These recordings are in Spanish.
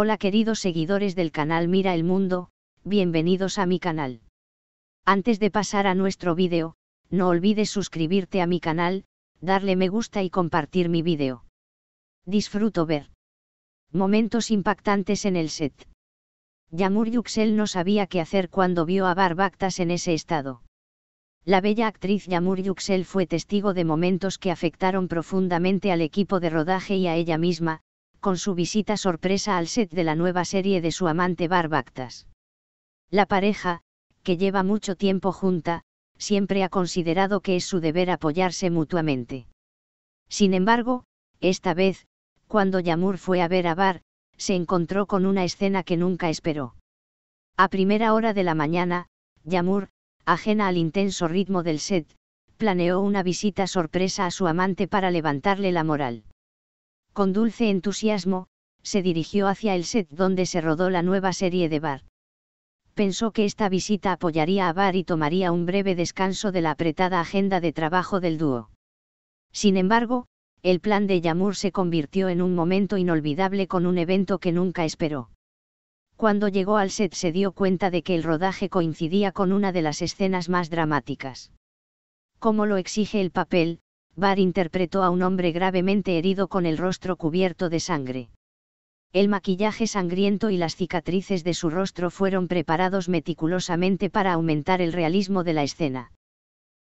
Hola queridos seguidores del canal Mira el Mundo, bienvenidos a mi canal. Antes de pasar a nuestro vídeo, no olvides suscribirte a mi canal, darle me gusta y compartir mi vídeo. Disfruto ver. Momentos impactantes en el set. Yamur Yuxel no sabía qué hacer cuando vio a Barbactas en ese estado. La bella actriz Yamur Yuxel fue testigo de momentos que afectaron profundamente al equipo de rodaje y a ella misma, con su visita sorpresa al set de la nueva serie de su amante Barbactas. La pareja, que lleva mucho tiempo junta, siempre ha considerado que es su deber apoyarse mutuamente. Sin embargo, esta vez, cuando Yamur fue a ver a Bar, se encontró con una escena que nunca esperó. A primera hora de la mañana, Yamur, ajena al intenso ritmo del set, planeó una visita sorpresa a su amante para levantarle la moral. Con dulce entusiasmo, se dirigió hacia el set donde se rodó la nueva serie de Bar. Pensó que esta visita apoyaría a bar y tomaría un breve descanso de la apretada agenda de trabajo del dúo. Sin embargo, el plan de Yamur se convirtió en un momento inolvidable con un evento que nunca esperó. Cuando llegó al set se dio cuenta de que el rodaje coincidía con una de las escenas más dramáticas. Como lo exige el papel, Bar interpretó a un hombre gravemente herido con el rostro cubierto de sangre. El maquillaje sangriento y las cicatrices de su rostro fueron preparados meticulosamente para aumentar el realismo de la escena.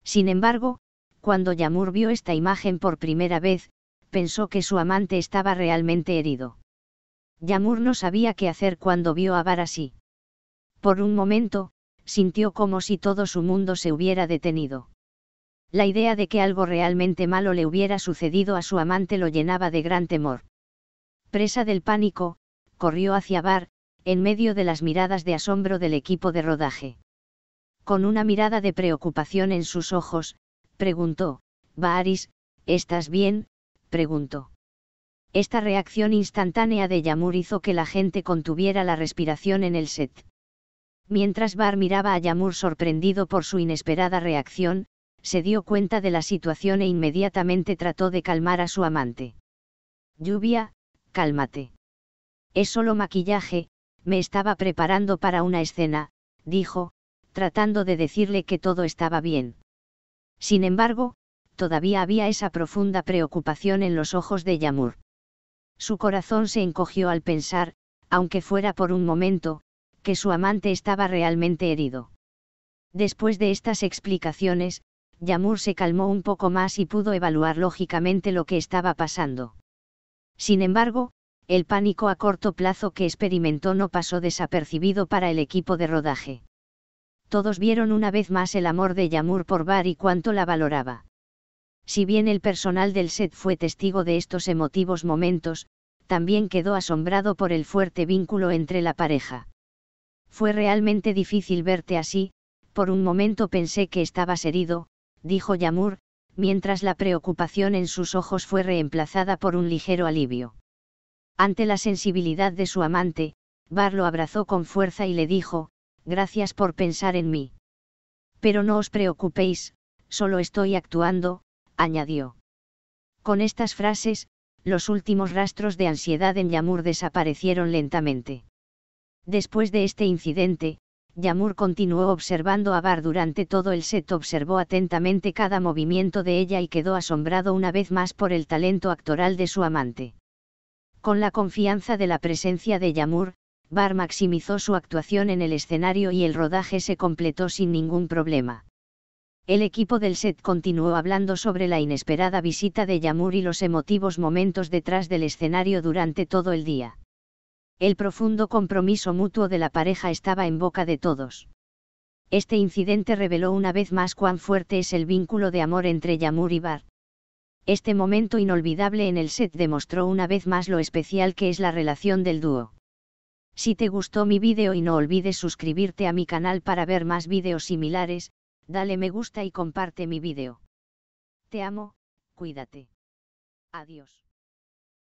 Sin embargo, cuando Yamur vio esta imagen por primera vez, pensó que su amante estaba realmente herido. Yamur no sabía qué hacer cuando vio a Bar así. Por un momento, sintió como si todo su mundo se hubiera detenido. La idea de que algo realmente malo le hubiera sucedido a su amante lo llenaba de gran temor. Presa del pánico, corrió hacia Bar, en medio de las miradas de asombro del equipo de rodaje. Con una mirada de preocupación en sus ojos, preguntó, Baris, ¿estás bien? preguntó. Esta reacción instantánea de Yamur hizo que la gente contuviera la respiración en el set. Mientras Bar miraba a Yamur sorprendido por su inesperada reacción, se dio cuenta de la situación e inmediatamente trató de calmar a su amante. Lluvia, cálmate. Es solo maquillaje, me estaba preparando para una escena, dijo, tratando de decirle que todo estaba bien. Sin embargo, todavía había esa profunda preocupación en los ojos de Yamur. Su corazón se encogió al pensar, aunque fuera por un momento, que su amante estaba realmente herido. Después de estas explicaciones, Yamur se calmó un poco más y pudo evaluar lógicamente lo que estaba pasando. Sin embargo, el pánico a corto plazo que experimentó no pasó desapercibido para el equipo de rodaje. Todos vieron una vez más el amor de Yamur por Bar y cuánto la valoraba. Si bien el personal del set fue testigo de estos emotivos momentos, también quedó asombrado por el fuerte vínculo entre la pareja. Fue realmente difícil verte así, por un momento pensé que estabas herido, dijo Yamur, mientras la preocupación en sus ojos fue reemplazada por un ligero alivio. Ante la sensibilidad de su amante, Bar lo abrazó con fuerza y le dijo, gracias por pensar en mí. Pero no os preocupéis, solo estoy actuando, añadió. Con estas frases, los últimos rastros de ansiedad en Yamur desaparecieron lentamente. Después de este incidente, Yamur continuó observando a Bar durante todo el set, observó atentamente cada movimiento de ella y quedó asombrado una vez más por el talento actoral de su amante. Con la confianza de la presencia de Yamur, Bar maximizó su actuación en el escenario y el rodaje se completó sin ningún problema. El equipo del set continuó hablando sobre la inesperada visita de Yamur y los emotivos momentos detrás del escenario durante todo el día el profundo compromiso mutuo de la pareja estaba en boca de todos. Este incidente reveló una vez más cuán fuerte es el vínculo de amor entre Yamur y Bar. Este momento inolvidable en el set demostró una vez más lo especial que es la relación del dúo. Si te gustó mi vídeo y no olvides suscribirte a mi canal para ver más vídeos similares, dale me gusta y comparte mi vídeo. Te amo, cuídate. Adiós.